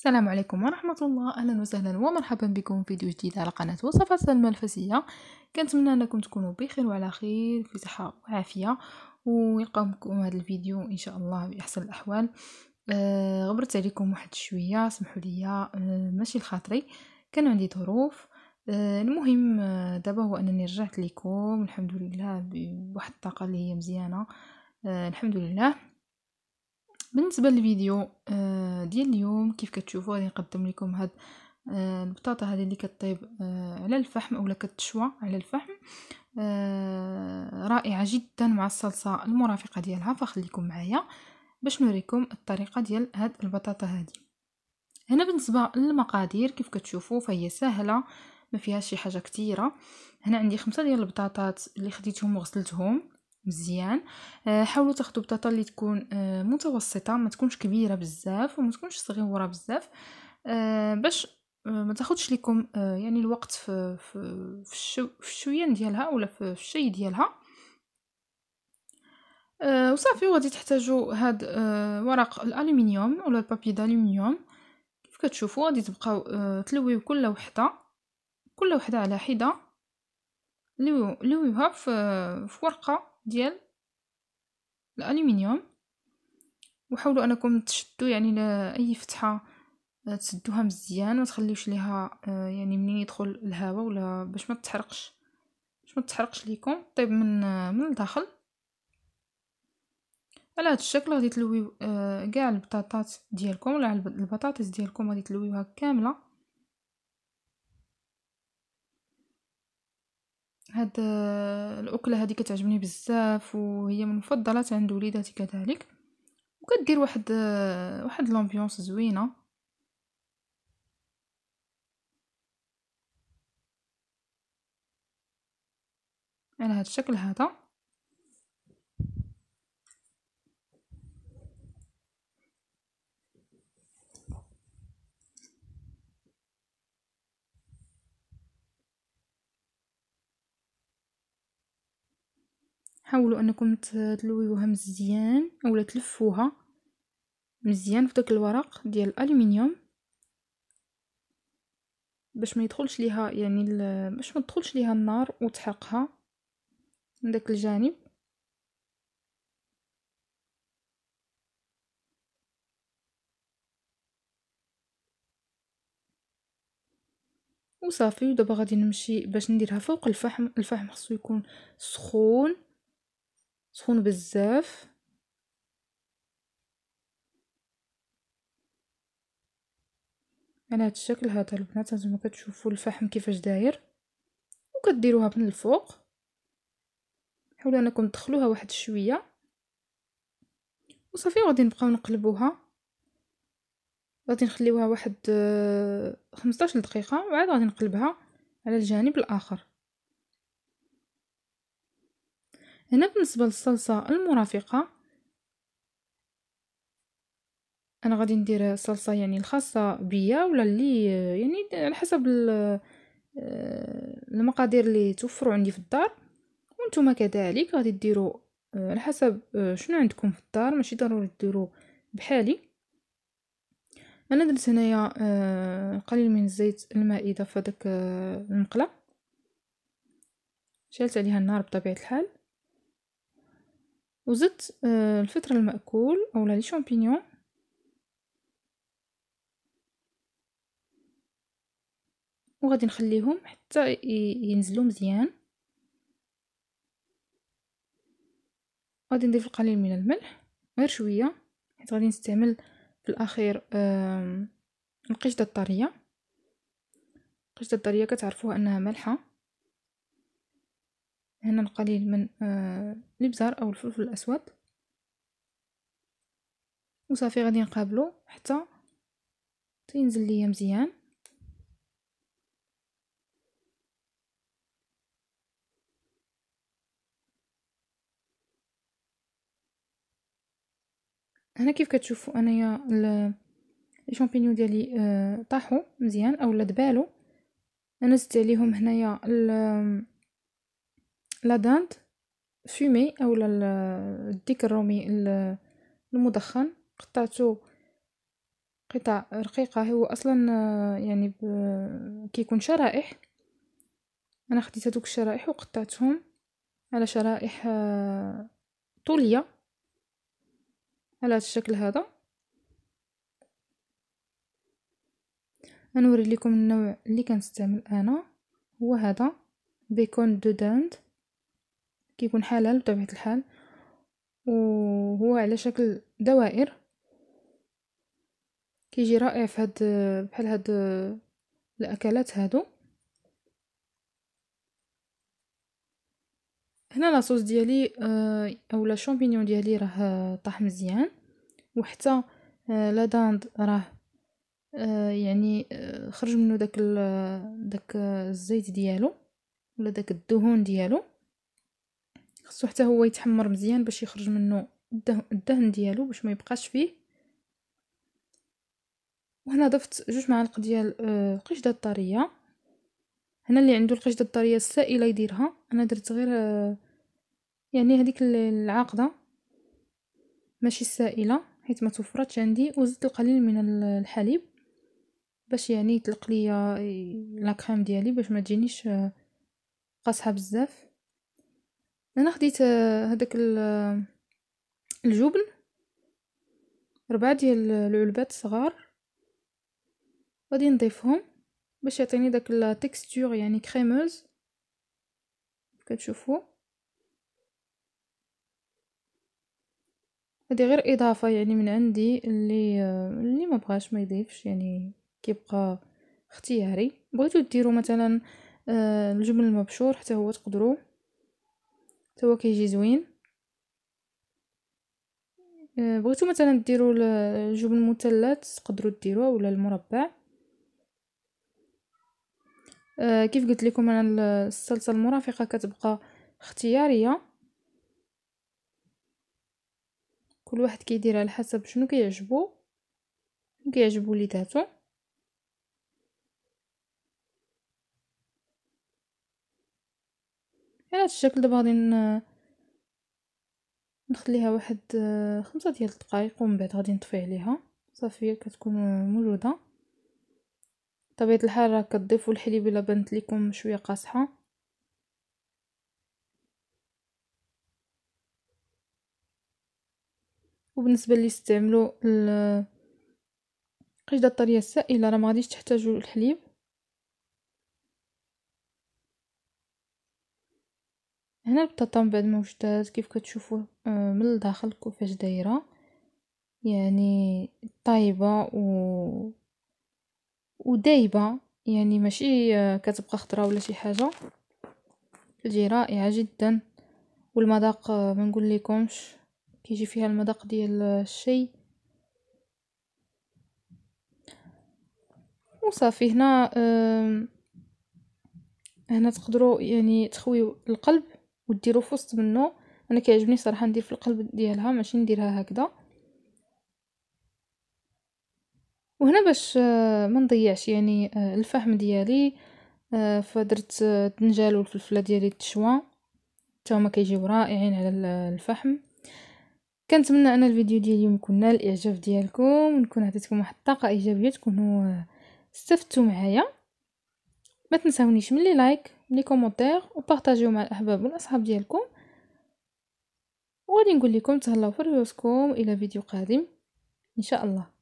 السلام عليكم ورحمة الله أهلا وسهلا ومرحبا بكم فيديو جديد على قناة وصفات سلمى الفاسية كنتمنى أنكم تكونوا بخير وعلى خير في صحة وعافية ويلقاكم هذا الفيديو إن شاء الله بأحسن الأحوال آه غبرت عليكم واحد شوية سمحوا لي آه ماشي لخاطري كان عندي ظروف آه المهم آه، دابا هو أنني رجعت لكم الحمد لله بواحد الطاقة اللي هي مزيانة آه الحمد لله بالنسبه للفيديو آه، ديال اليوم كيف كتشوفوا غادي نقدم لكم هاد آه، البطاطا هذه اللي كطيب آه، على الفحم اولا كتشوى على الفحم رائعه جدا مع الصلصه المرافقه ديالها فخليكم معايا باش نوريكم الطريقه ديال هاد البطاطا هذه هنا بالنسبه للمقادير كيف كتشوفوا فهي سهله ما فيهاش شي حاجه كتيره هنا عندي خمسة ديال البطاطات اللي خديتهم وغسلتهم مزيان آه، حاولوا تاخذوا بطاطا اللي تكون آه، متوسطه ما تكونش كبيره بزاف وما تكونش صغيره بزاف آه، باش ما تاخذش لكم يعني الوقت في في في الشويان ديالها ولا في الشي ديالها وصافي غادي تحتاجوا هاد ورق الالومنيوم ولا البابي دالومنيوم كيف كتشوفوا غادي تبقاو تلويو كل وحده كل وحده على حده لويوها في ورقه ديال الالومنيوم وحاولوا انكم تشدوا يعني اي فتحه آه، تسدوها مزيان ما تخليوش ليها آه، يعني منين يدخل الهواء ولا باش ما تحرقش باش ما تحرقش ليكم طيب من آه، من الداخل على هذا الشكل غادي تلويو كاع البطاطات ديالكم ولا البطاطس ديالكم غادي تلويوها كامله هاد آه، الاكله هذه كتعجبني بزاف وهي من المفضلات عند وليداتي كذلك وكدير واحد آه، واحد لومبيونس زوينه على هاد الشكل هذا حاولوا انكم تلويوها مزيان اولا تلفوها مزيان في داك الورق ديال الالومنيوم باش ما يدخلش ليها يعني باش ما تدخلش ليها النار وتحرقها من داك الجانب وصافي ودابا غادي نمشي باش نديرها فوق الفحم الفحم خصو يكون سخون سخون بزاف على هذا الشكل هذا البنات هانتوما كتشوفوا الفحم كيفاش داير وكديروها من الفوق حاولوا انكم تدخلوها واحد شويه وصافي غادي نبقاو نقلبوها غادي نخليوها واحد 15 آه، دقيقه وعاد غادي نقلبها على الجانب الاخر هنا بالنسبة للصلصة المرافقة انا غادي ندير الصلصة يعني الخاصة بيا ولا اللي يعني على حسب آه، المقادير اللي توفروا عندي في الدار وانتم كذلك غادي ديروا آه، على حسب آه، شنو عندكم في الدار ماشي ضروري ديروا بحالي انا درت هنايا قليل من الزيت المائده في داك المقله شالت عليها النار بطبيعه الحال وزدت آه، الفطر المأكول أو لي شامبينيون وغادي نخليهم حتى ينزلوا مزيان غادي نضيف القليل من الملح غير شويه حيت غادي نستعمل في الاخير القشده الطريه القشده الطريه كتعرفوها انها مالحه هنا القليل من آه، الابزار او الفلفل الاسود وصافي غادي نقابلو حتى تينزل ليا مزيان هنا كيف كتشوفوا انايا الشامبينيون ديالي آه طاحوا مزيان اولا دبالو انا زدت عليهم هنايا لا دانت فومي اولا الديك الرومي المدخن قطعته قطع رقيقة هو أصلا يعني كيكون شرائح أنا خديت هادوك الشرائح وقطعتهم على شرائح طولية على هذا الشكل هذا غنوري لكم النوع اللي كنستعمل انا هو هذا بيكون دو داند كيكون حلال بطبيعة الحال وهو على شكل دوائر كيجي رائع في هاد بحال هاد الاكلات هادو هنا لاصوص ديالي آه، او لا شامبينيون ديالي راه طاح مزيان وحتى آه، لا داند راه آه، يعني خرج منه داك داك الزيت ديالو ولا داك الدهون ديالو خصو حتى هو يتحمر مزيان باش يخرج منه الدهن ديالو باش ما يبقاش فيه وهنا ضفت جوج معالق ديال آه، القشده الطريه هنا اللي عنده القشده الطريه السائله يديرها انا درت غير آه، يعني هذيك العاقده ماشي السائله حيت ما توفرتش عندي وزدت القليل من الحليب باش يعني يطلق ليا آه، لا كريم ديالي باش ما تجينيش قاصحه بزاف انا خديت هذاك آه، آه، الجبن ربعة ديال العلبات صغار غادي نضيفهم باش يعطيني داك لا آه، تيكستور يعني كريموز كتشوفوا هذه غير اضافه يعني من عندي اللي اللي ما بغاش ما يضيفش يعني كيبقى اختياري بغيتو ديروا مثلا الجبن المبشور حتى هو تقدروا هو كيجي زوين أه، بغيتو مثلا ديروا الجبن المثلث تقدروا ديروه ولا المربع أه، كيف قلت لكم انا الصلصه المرافقه كتبقى اختياريه كل واحد كيديرها على حسب شنو كيعجبو كيعجبو ليداتو الشكل دابا غادي نخليها واحد آه، خمسة ديال الدقائق ومن بعد غادي نطفي عليها صافي كتكون موجوده طبيعه الحال راه كتضيفوا الحليب الا بانت لكم شويه قاصحه وبالنسبه اللي يستعملوا قشده الطريه السائله راه ما غاديش تحتاجوا الحليب هنا البطاطا من بعد ما وجدات كيف كتشوفوا آه، من الداخل كيفاش دايره يعني طايبه و ودايبه يعني ماشي آه، كتبقى خضره ولا شي حاجه كتجي رائعه جدا والمذاق آه، ما نقول لكمش كيجي فيها المذاق ديال الشاي وصافي هنا هنا تقدروا يعني تخويو القلب وديرو في وسط منه انا كيعجبني صراحه ندير في القلب ديالها ماشي نديرها هكذا وهنا باش آه، ما نضيعش يعني آه، الفحم ديالي آه، فدرت الدنجال والفلفله ديالي التشوى حتى هما كيجيو رائعين على الفحم كنتمنى ان الفيديو ديال اليوم يكون نال الاعجاب ديالكم نكون عطيتكم واحد الطاقه ايجابيه تكونوا استفدتوا معايا ما تنساونيش من لايك لي كومونتير وبارطاجيو مع الاحباب والاصحاب ديالكم وغادي نقول لكم تهلاو في ريوسكم الى فيديو قادم ان شاء الله